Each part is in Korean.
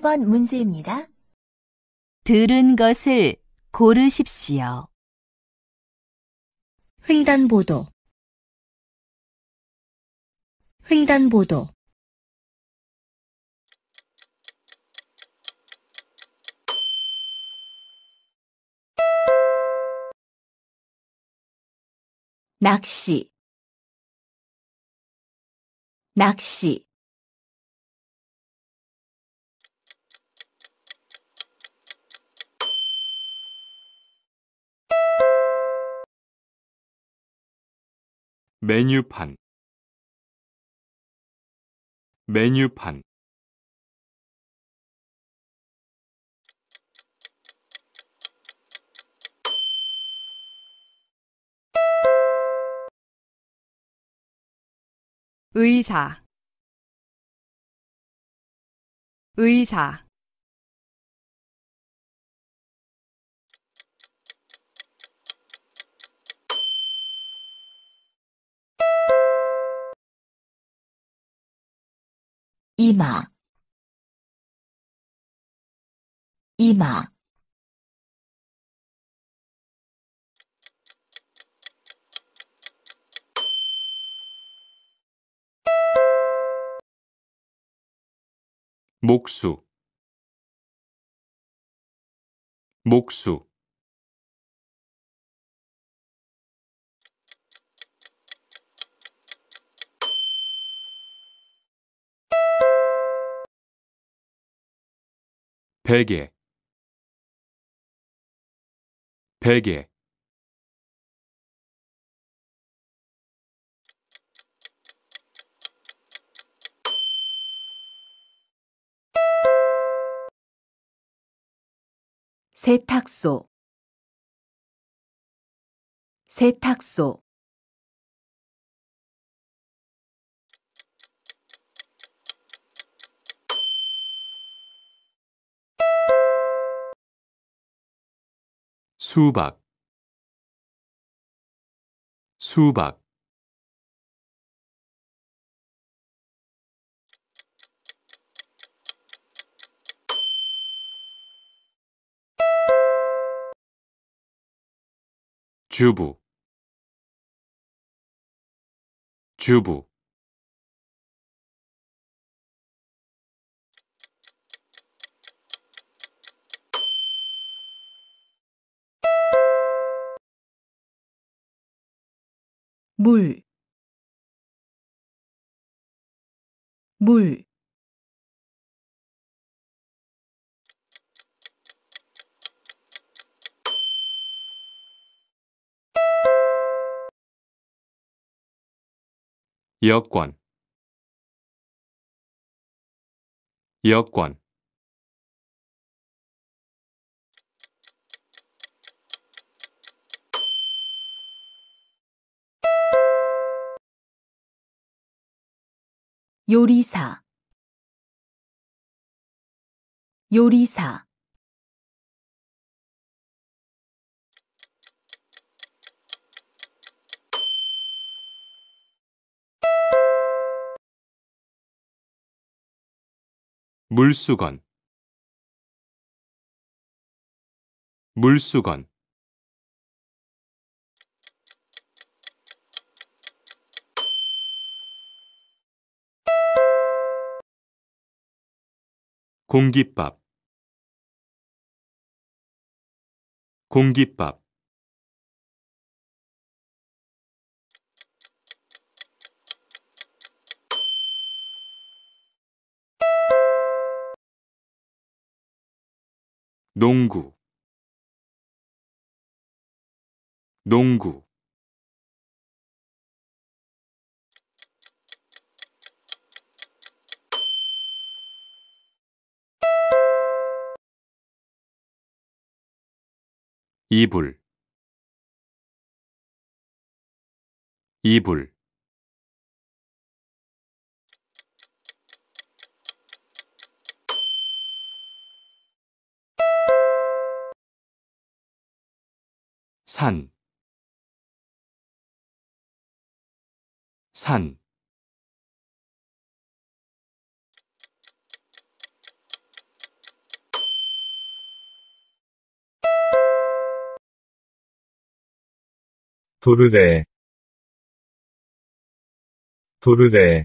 1번 문제입니다. 들은 것을 고르십시오. 횡단보도 횡단보도 낚시 낚시 메뉴판 메뉴판 의사 의사 이마 이마 목수 목수 베개 베개 세탁소 세탁소 수박 수박 주부 주부 물, 물, 여권, 여권 요리사 요리사 물수건 물수건 공깃밥 공깃밥 농구 농구 이불 이불 산, 산 도르래 도르래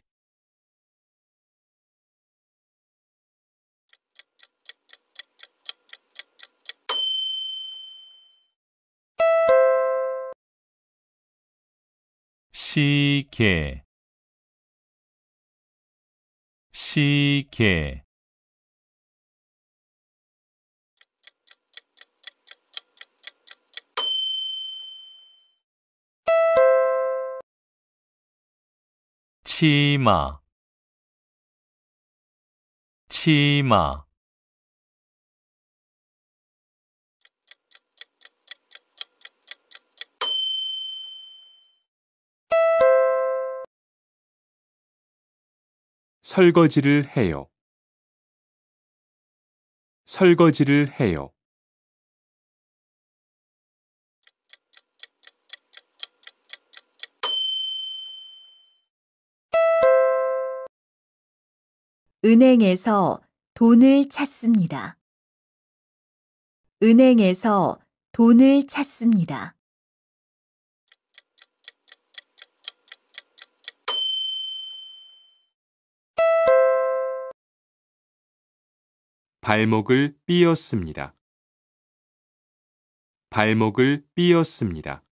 시계 시계 치마 치마 설거지를 해요. 설거지를 해요. 은행에서 돈을 찾습니다. 은행에서 돈을 찾습니다. 발목을 삐었습니다. 발목을 삐었습니다.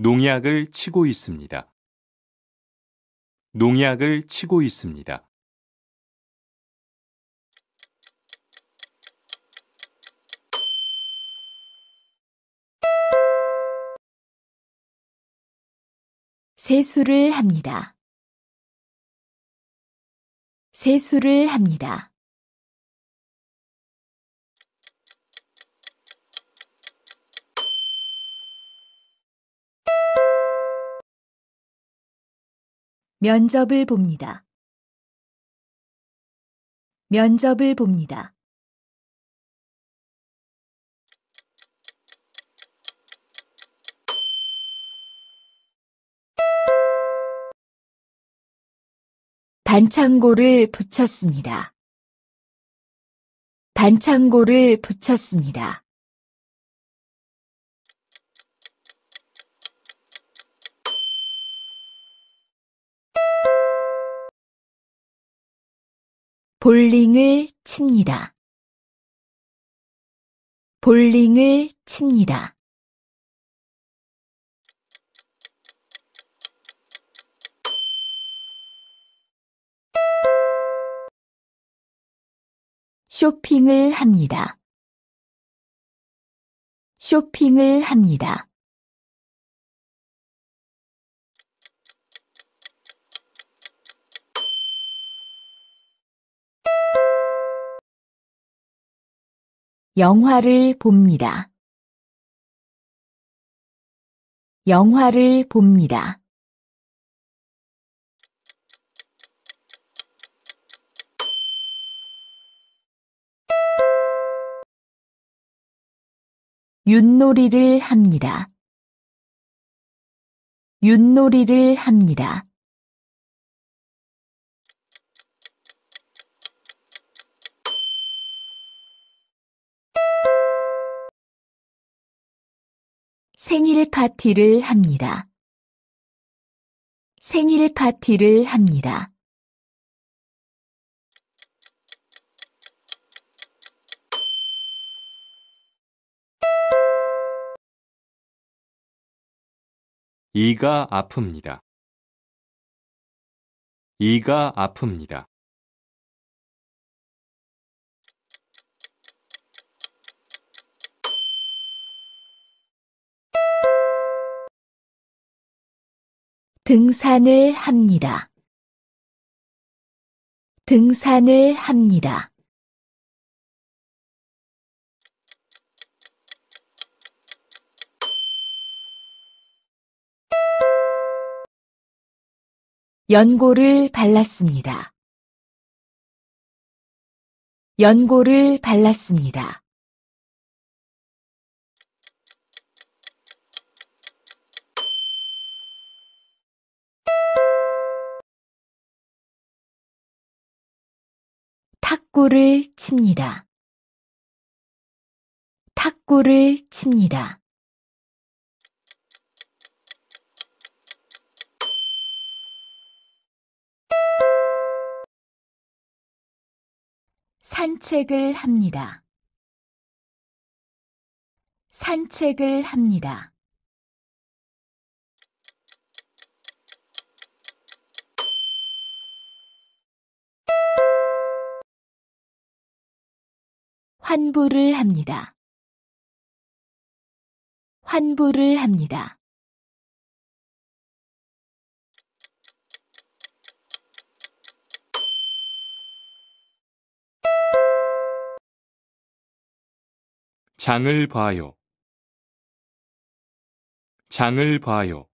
농약을 치고 있습니다. 농약을 치고 있습니다. 세수를 합니다. 세수를 합니다. 면접을 봅니다. 면접을 봅니다. 반창고를 붙였습니다. 반창고를 붙였습니다. 볼링을 칩니다. 볼링을 칩니다. 쇼핑을 합니다. 쇼핑을 합니다. 영화를 봅니다. 영화를 봅니다. 윷놀이를 합니다. 윷놀이를 합니다. 생일 파티를 합니다. 생일 파티를 합니다. 이가 아픕니다. 이가 아픕니다. 등산을 합니다. 등산을 합니다. 연고를 발랐습니다. 연고를 발랐습니다. 탁구를 칩니다. 탁구를 칩니다. 산책을 합니다. 산책을 합니다. 환불을 합니다. 환불을 합니다. 장을 봐요. 장을 봐요.